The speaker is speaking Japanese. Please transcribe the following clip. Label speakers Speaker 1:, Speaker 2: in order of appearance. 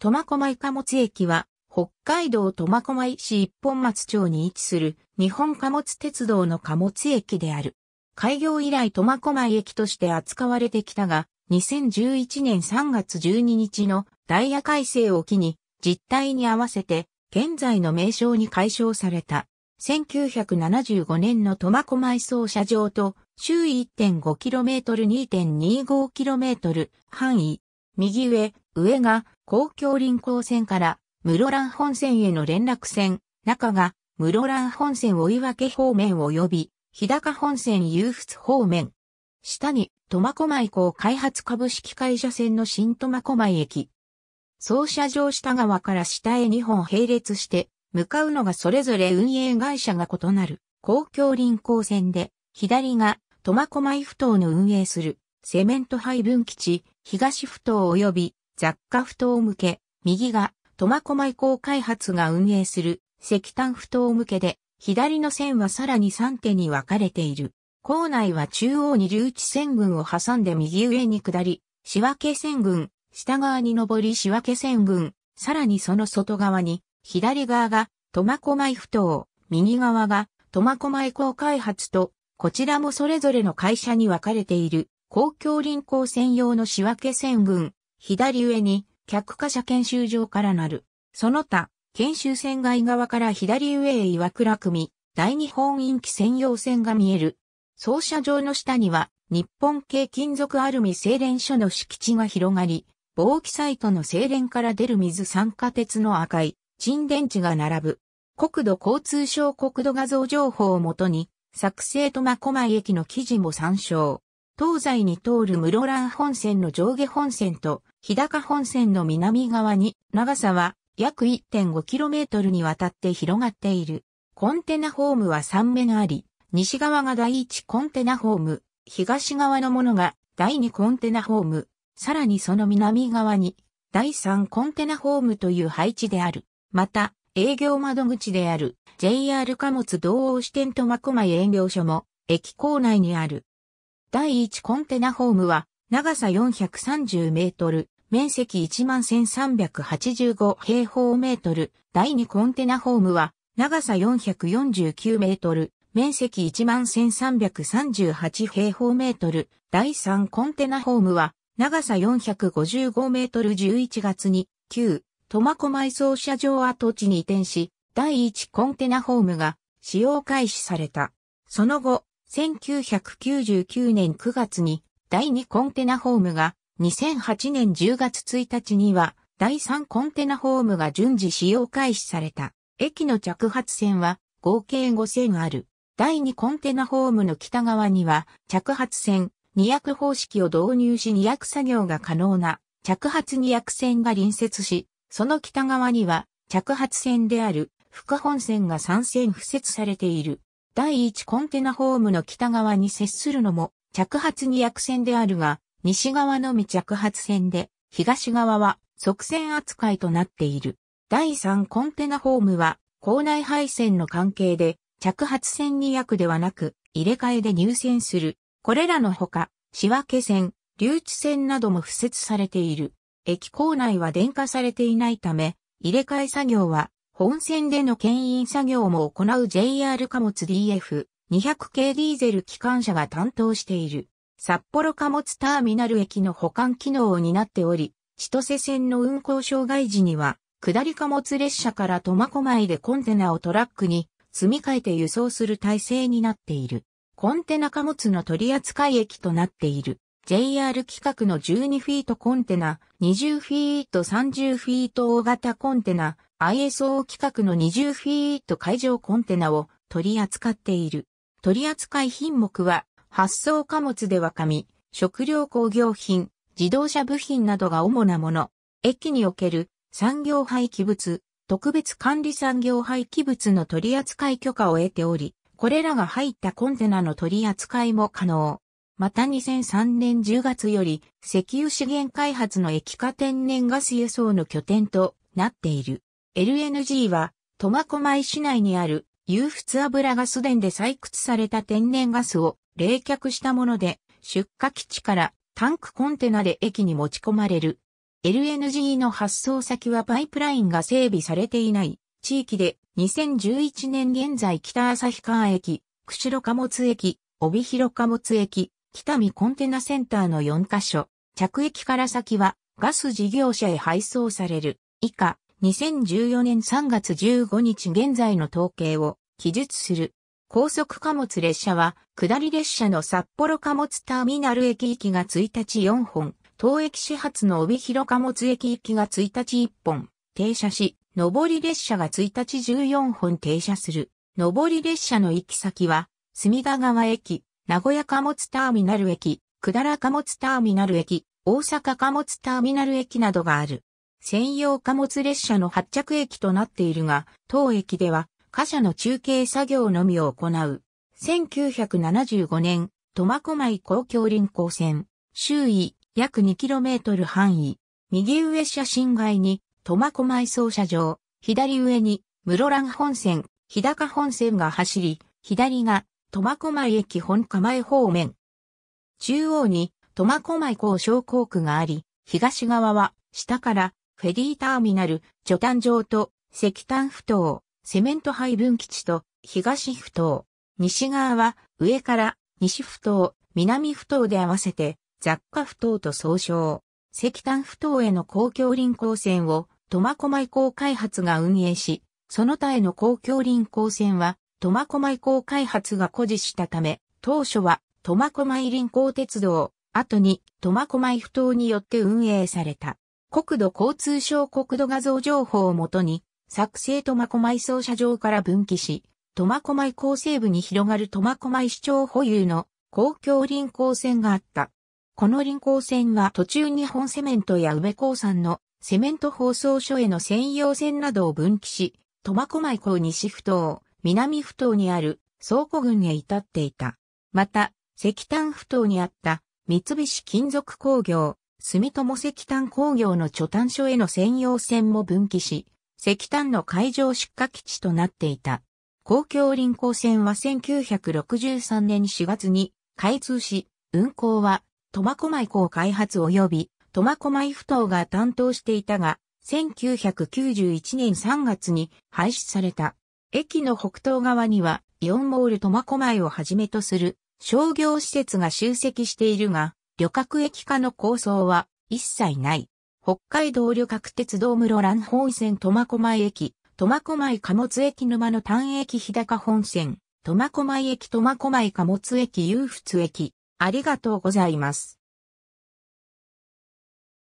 Speaker 1: 苫小牧貨物駅は、北海道苫小牧市一本松町に位置する日本貨物鉄道の貨物駅である。開業以来苫小牧駅として扱われてきたが、2011年3月12日のダイヤ改正を機に、実態に合わせて、現在の名称に解消された。1975年の苫小牧操車場と、周囲 1.5km2.25km 範囲。右上、上が公共輪行線から室蘭本線への連絡線、中が室蘭本線追分方面及び日高本線誘仏方面。下に苫小牧港開発株式会社線の新苫小牧駅。操車場下側から下へ2本並列して、向かうのがそれぞれ運営会社が異なる公共輪行線で、左が苫小牧埠頭の運営するセメント配分基地、東埠頭及び雑貨不当向け、右が苫小牧港開発が運営する石炭不当向けで、左の線はさらに3手に分かれている。港内は中央に留置線群を挟んで右上に下り、仕分け線群、下側に上り仕分け線群、さらにその外側に、左側が苫小牧不当、右側が苫小牧港開発と、こちらもそれぞれの会社に分かれている、公共輪港専用の仕分け線群、左上に、客貨車研修場からなる。その他、研修船外側から左上へ岩倉組、大日本陰気専用船が見える。操車場の下には、日本系金属アルミ精錬所の敷地が広がり、防気サイトの精錬から出る水酸化鉄の赤い、沈電池が並ぶ。国土交通省国土画像情報をもとに、作成と真駒駅の記事も参照。東西に通る室蘭本線の上下本線と日高本線の南側に長さは約 1.5km にわたって広がっている。コンテナホームは3面あり、西側が第1コンテナホーム、東側のものが第2コンテナホーム、さらにその南側に第3コンテナホームという配置である。また、営業窓口である JR 貨物道央支店と真駒営業所も駅構内にある。第1コンテナホームは、長さ430メートル、面積11,385平方メートル。第2コンテナホームは、長さ449メートル、面積11,338平方メートル。第3コンテナホームは、長さ455メートル11月に、旧、苫小牧総車場跡地に移転し、第1コンテナホームが使用開始された。その後、1999年9月に第2コンテナホームが、2008年10月1日には第3コンテナホームが順次使用開始された。駅の着発線は合計5 0ある。第2コンテナホームの北側には着発線2 0方式を導入し2 0作業が可能な着発2 0線が隣接し、その北側には着発線である副本線が3線付設されている。第一コンテナホームの北側に接するのも着発に薬線であるが、西側のみ着発線で、東側は側線扱いとなっている。第3コンテナホームは、校内配線の関係で、着発線に役ではなく、入れ替えで入線する。これらのほか、仕分け線、留置線なども付設されている。駅構内は電化されていないため、入れ替え作業は本線での牽引作業も行う JR 貨物 DF200 系ディーゼル機関車が担当している。札幌貨物ターミナル駅の保管機能を担っており、千歳線の運行障害時には、下り貨物列車から苫小牧でコンテナをトラックに積み替えて輸送する体制になっている。コンテナ貨物の取扱駅となっている。JR 規格の12フィートコンテナ、20フィート30フィート大型コンテナ、ISO 規格の20フィート海上コンテナを取り扱っている。取り扱い品目は、発送貨物では紙、食料工業品、自動車部品などが主なもの。駅における産業廃棄物、特別管理産業廃棄物の取り扱い許可を得ており、これらが入ったコンテナの取り扱いも可能。また2003年10月より石油資源開発の液化天然ガス輸送の拠点となっている。LNG は、苫小牧市内にある、有仏油ガス田で採掘された天然ガスを冷却したもので、出荷基地からタンクコンテナで駅に持ち込まれる。LNG の発送先はパイプラインが整備されていない地域で2011年現在北旭川駅、釧路貨物駅、帯広貨物駅、北見コンテナセンターの4カ所、着駅から先はガス事業者へ配送される。以下、2014年3月15日現在の統計を記述する。高速貨物列車は、下り列車の札幌貨物ターミナル駅行きが1日4本、当駅始発の帯広貨物駅行きが1日1本、停車し、上り列車が1日14本停車する。上り列車の行き先は、隅田川駅、名古屋貨物ターミナル駅、下ら貨物ターミナル駅、大阪貨物ターミナル駅などがある。専用貨物列車の発着駅となっているが、当駅では、貨車の中継作業のみを行う。1975年、苫小牧公共臨行線、周囲約 2km 範囲、右上車真街に苫小牧操車場、左上に室蘭本線、日高本線が走り、左が苫小牧駅本構え方面。中央に苫小牧交商工区があり、東側は下からフェリーターミナル、貯炭場と石炭不頭、セメント配分基地と東不頭。西側は上から西不頭、南不頭で合わせて雑貨不頭と総称。石炭不頭への公共輪行線を苫小牧港開発が運営し、その他への公共輪行線は苫小牧港開発が誇示したため、当初は苫小牧輪港鉄道、後に苫小牧不頭によって運営された。国土交通省国土画像情報をもとに、作成苫小牧操車場から分岐し、苫小牧港西部に広がる苫小牧市長保有の公共輪港線があった。この輪港線は途中日本セメントや宇部鉱山のセメント放送所への専用線などを分岐し、苫小牧港西埠頭、南埠頭にある倉庫群へ至っていた。また、石炭埠頭にあった三菱金属工業、住友石炭工業の貯炭所への専用線も分岐し、石炭の海上出荷基地となっていた。公共輪港線は1963年4月に開通し、運行は苫小牧港開発及び苫小牧埠頭が担当していたが、1991年3月に廃止された。駅の北東側にはイオンモール苫小牧をはじめとする商業施設が集積しているが、旅客駅化の構想は一切ない。北海道旅客鉄道室蘭本線苫小牧駅、苫小牧貨物駅沼の単駅日高本線、苫小牧駅苫小牧貨物駅裕仏駅。ありがとうございます。